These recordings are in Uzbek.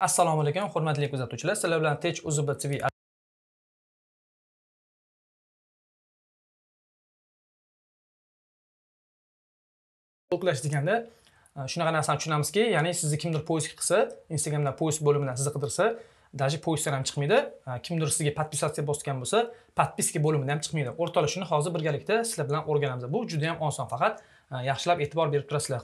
assalomu alaykum hurmatli kuzatuvchilar sizlar bilan tech uzb tv bloklash deganda e, shunaqa narsani tushunamizki ya'ni sizni kimdir поиск qilsa instagramda поиск bo'limidan sizni qidirsa даже поискdan ham chiqmaydi e, kimdir sizga подписаться bosgan bo'lsa podpiski bo'limidan ham chiqmaydi shuni hozir birgalikda sizlar bilan o'rganamiz bu juda yam oson faqat e, yaxshilab e'tibor berib turasizlar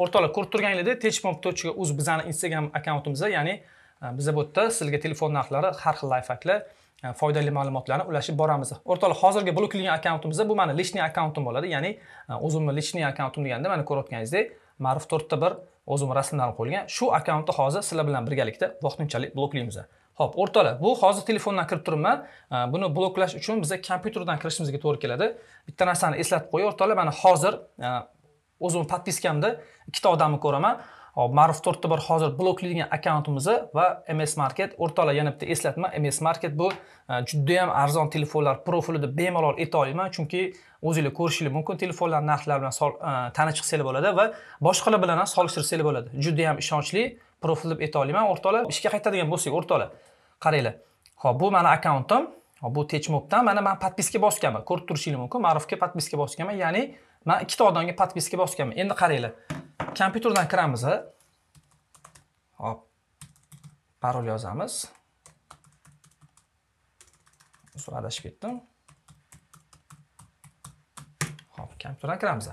o'rtoqlar ko'rib turganinglardek techpomp tochka uz bizani instagram akkauntimizda ya'ni e, biza bu yerda sizlarga telefon narxlari har xil layfaklar e, foydali ma'lumotlarni ulashib boramiz o'rtoqlar hozirgi bloklangan akkauntimizda bu mani личный akkauntim bo'ladi ya'ni e, o'zimni личный akkauntim deganda mana ko'rayotganingizdek ma'ruf to'rtta bir o'zimni rasmlarim qo'ygan shu akkauntni hozir sizlar bilan birgalikda vaqtinchalik bloklaymiz ho'p o'rtoqlar bu hozir telefondan kirib turibman buni bloklash uchun biza kompyuterdan kirishimizga to'g'ri keladi bitta narsani eslatib qo'yay o'rtoqlar mana hozir o'zimni подписkamda ikkita odamni ko'raman hop ma'ruf to'rtta bir hozir bloklangan akkauntimizni va ms market o'rtoqlar yana bitta eslatma ms market bu judayam arzon telefonlar profilida bemalol olaman chunki o'zinglar ko'rishingiz mumkin telefonlar narxlari bilan e, tani chiqsanglar bo'ladi va boshqalar bilan ham solishtirsanglar bo'ladi judayam ishonchli profil deb olaman o'rtoqlar ishga qaytadigan bo'lsak o'rtoqlar qaranglar ho'p bu mani akkauntim bu techmobdan mana man подписка bosganman ko'rib turishingiz mumkin ma'rufga подписка bosganman ya'ni man ikkita odamga подписка bosganman endi qaranglar kompyuterdan kiramiz hop parol yozamiz uzr adashib ketdim hop kompyuterdan kiramiz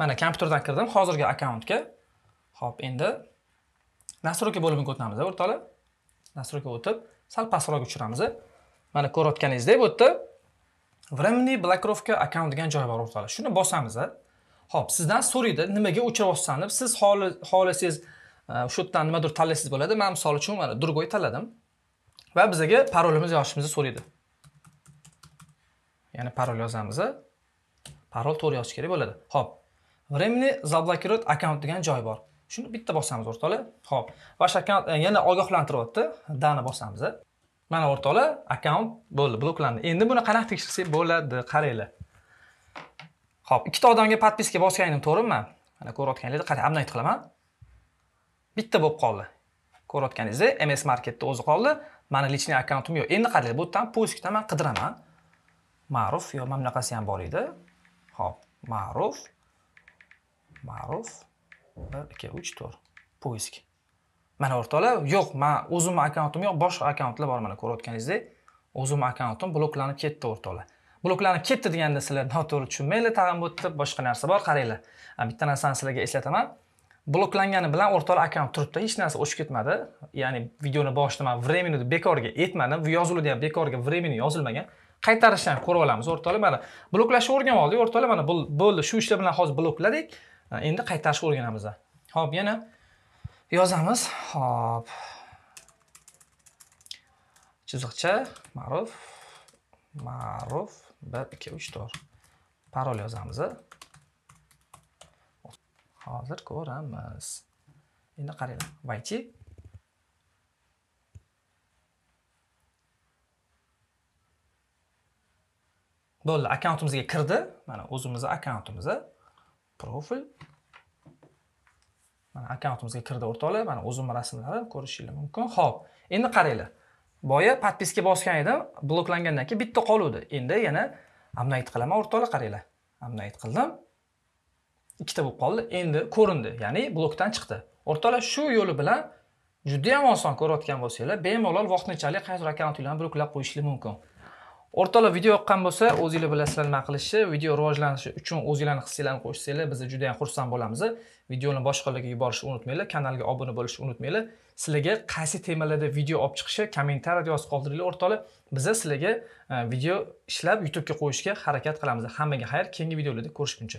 mana kompyuterdan kirdim hozirgi akkauntga hop endi nastroyka bo'limiga o'tamiz o'rtoqlar nastroyka o'tib sal pastroqqa uchiramiz mana ko'rayotganingizdek bu yerda временный blokirovka akkaunt degan joy bor o'rtoqlar shuni bosamiz ho'p sizdan so'raydi nimaga o'chiryapsan deb siz xohlasangiz e, shu yerdan nimadir tanlasangiz bo'ladi man misol uchun mana другой tanladim va bizaga parolimizni yozishimizni so'raydi ya'ni parol yozamiz parol to'g'ri yozish kerak bo'ladi ho'p временный заблокировать akkaunt degan joy bor shuni bitta bosamiz o'rtoqlar ho'p vash akkaunt e, yana ogohlantiryapti dani bosamiz mana o'rtoqlar akkaunt bo'ldi bloklandi endi buni qanaqa tekshirsak bo'ladi qaranglar ho'p ikkita odamga подписка bosganim to'g'rimi mana ko'rayotganinglarda qarang обновить qilaman bitta bo'lib qoldi ko'rayotganingizdek ms marketni o'zi qoldi mani личный akkauntim yo'q endi qaranglar bu yerdan поискdan man qidiraman ma'ruf yo mana bunaqasi ham bor edi ho'p ma'ruf ma'ruf bir ikki uch to'rt поиск mana o'rtoqlar yo'q man o'zimni akkauntim yo'q boshqa akkauntlar bor mana ko'rayotganingizdek o'zimni akkauntim bloklanib ketdi o'rtoqlar bloklanib ketdi deganda sizlar noto'g'ri tushunmanglar tag'in bu yerda boshqa narsa bor qaranglar bitta narsani sizlarga eslataman bloklangani bilan o'rtoqlar akkaunt turibdi hech narsa o'chib ketmadi ya'ni videoni boshida man vremenni bekorga aytmadim yozuvlarda ham bekorga vremeni yozilmagan qaytarishlarni ko'rib olamiz o'rtoqlar mana bloklashni o'rganib oldik o'rtoqlar mana bo'ldi shu ishlar bilan hozir blokladik endi qaytarishni o'rganamiz ho'p yana yozamiz hop chiziqcha ma'ruf ma'ruf bir ikki uch to'rt parol yozamiz hozir ko'ramiz endi qaranglar vayti bo'ldi akkauntimizga kirdi mana o'zimizni akkauntimiz profil mana akkauntimizga kirdi o'rtoqlar mana o'zimni rasmlarim ko'rishinglar mumkin ho'p endi qaranglar boya подписка bosgan edim bloklangandan keyin bitta qoluvdi endi yana amnayt qilaman o'rtoqlar qaranglar amnayt qildim ikkita bo'lib qoldi endi ko'rindi ya'ni blokdan chiqdi o'rtoqlar shu yo'li bilan judayam oson ko'rayotgan bo'lsanglar bemalol vaqtinchalik qaysidir akkauntinglarni bloklab qo'yishinglar mumkin o'rtalar video yoqqan bo'lsa o'zinglar bilasizlar nima qilishni video rivojlanishi uchun o'zinglarni hissiyalarini qo'shsanglar biz juda yam xursand bo'lamiz videoni boshqalarga yuborishni unutmanglar kanalga obuna bo'lishni unutmanglar sizlarga qaysi temalarda video olib chiqishi kommentariyada yozib qoldiringlar o'rtoqlar biza sizlarga e, video ishlab youtubega qo'yishga harakat qilamiz hammaga xayr keyingi videolarda ko'rishguncha